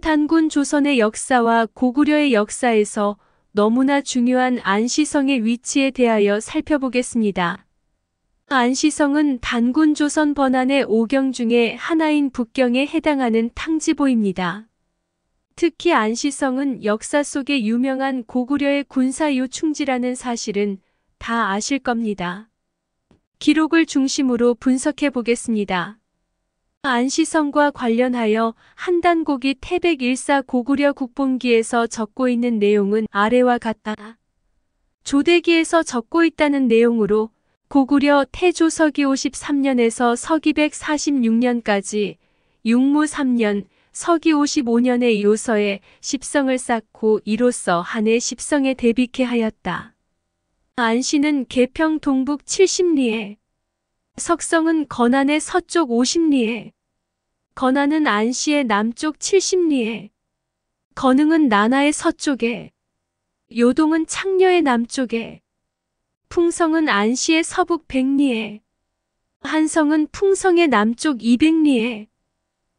단군 조선의 역사와 고구려의 역사에서 너무나 중요한 안시성의 위치에 대하여 살펴보겠습니다. 안시성은 단군 조선 번안의 오경 중에 하나인 북경에 해당하는 탕지보입니다. 특히 안시성은 역사 속에 유명한 고구려의 군사요충지라는 사실은 다 아실 겁니다. 기록을 중심으로 분석해 보겠습니다. 안시성과 관련하여 한단곡이 태백 일사 고구려 국본기에서 적고 있는 내용은 아래와 같다. 조대기에서 적고 있다는 내용으로 고구려 태조 서기 53년에서 서기 146년까지 육무 3년 서기 55년의 요서에 십성을 쌓고 이로써 한해 십성에 대비케 하였다. 안씨는 개평 동북 70리에 석성은 건안의 서쪽 50리에, 건안은 안시의 남쪽 70리에, 건흥은 나나의 서쪽에, 요동은 창녀의 남쪽에, 풍성은 안시의 서북 100리에, 한성은 풍성의 남쪽 200리에,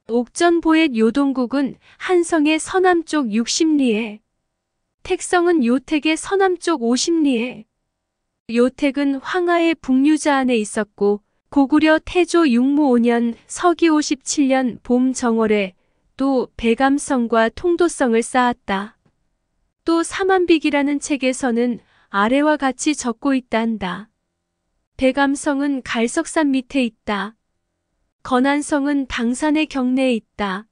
옥전보의 요동국은 한성의 서남쪽 60리에, 택성은 요택의 서남쪽 50리에, 요택은 황하의 북유자 안에 있었고 고구려 태조 육무 5년 서기 57년 봄 정월에 또 배감성과 통도성을 쌓았다. 또 사만빅이라는 책에서는 아래와 같이 적고 있다 다 배감성은 갈석산 밑에 있다. 건안성은 당산의 경내에 있다.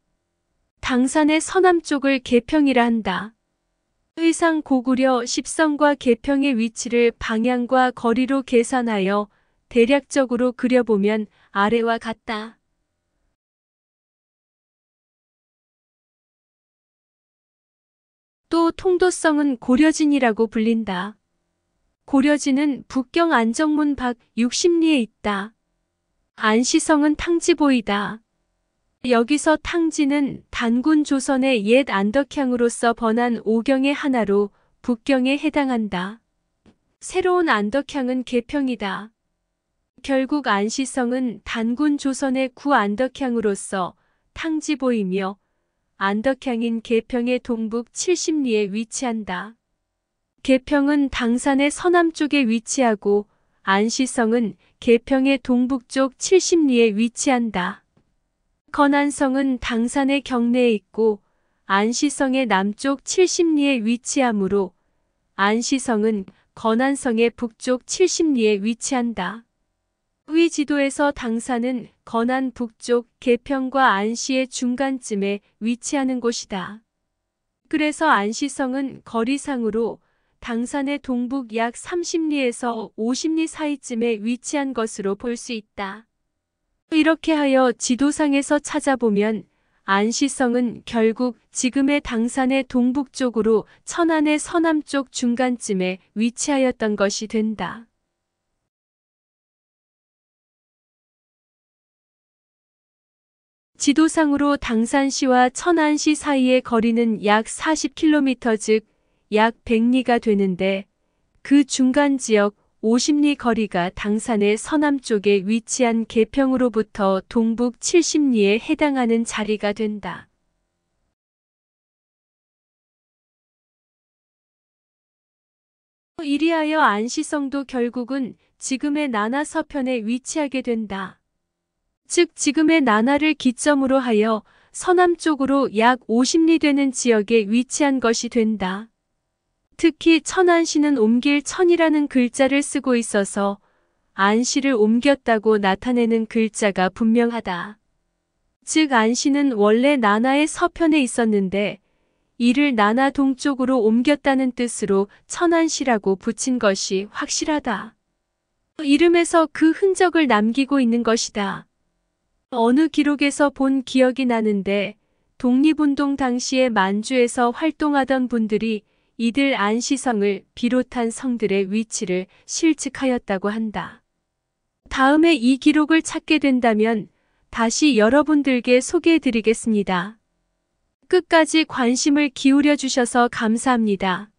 당산의 서남쪽을 개평이라 한다. 의상 고구려 십0성과 개평의 위치를 방향과 거리로 계산하여 대략적으로 그려보면 아래와 같다. 또 통도성은 고려진이라고 불린다. 고려진은 북경 안정문 밖 60리에 있다. 안시성은 탕지보이다. 여기서 탕지는 단군 조선의 옛 안덕향으로서 번한 오경의 하나로 북경에 해당한다. 새로운 안덕향은 개평이다. 결국 안시성은 단군 조선의 구안덕향으로서 탕지보이며 안덕향인 개평의 동북 70리에 위치한다. 개평은 당산의 서남쪽에 위치하고 안시성은 개평의 동북쪽 70리에 위치한다. 건안성은 당산의 경내에 있고 안시성의 남쪽 70리에 위치하므로 안시성은 건안성의 북쪽 70리에 위치한다. 위 지도에서 당산은 건안 북쪽 개평과 안시의 중간쯤에 위치하는 곳이다. 그래서 안시성은 거리상으로 당산의 동북 약 30리에서 50리 사이쯤에 위치한 것으로 볼 수 있다. 이렇게 하여 지도상에서 찾아보면 안시성은 결국 지금의 당산의 동북쪽으로 천안의 서남쪽 중간쯤에 위치하였던 것이 된다. 지도상으로 당산시와 천안시 사이의 거리는 약 40km 즉 약 100리가 되는데 그 중간 지역 50리 거리가 당산의 서남쪽에 위치한 개평으로부터 동북 70리에 해당하는 자리가 된다. 이리하여 안시성도 결국은 지금의 나나 서편에 위치하게 된다. 즉 지금의 나나를 기점으로 하여 서남쪽으로 약 50리 되는 지역에 위치한 것이 된다. 특히 천안시는 옮길 천이라는 글자를 쓰고 있어서 안시를 옮겼다고 나타내는 글자가 분명하다. 즉 안시는 원래 나나의 서편에 있었는데 이를 나나 동쪽으로 옮겼다는 뜻으로 천안시라고 붙인 것이 확실하다. 이름에서 그 흔적을 남기고 있는 것이다. 어느 기록에서 본 기억이 나는데 독립운동 당시에 만주에서 활동하던 분들이 이들 안시성을 비롯한 성들의 위치를 실측하였다고 한다. 다음에 이 기록을 찾게 된다면 다시 여러분들께 소개해드리겠습니다. 끝까지 관심을 기울여 주셔서 감사합니다.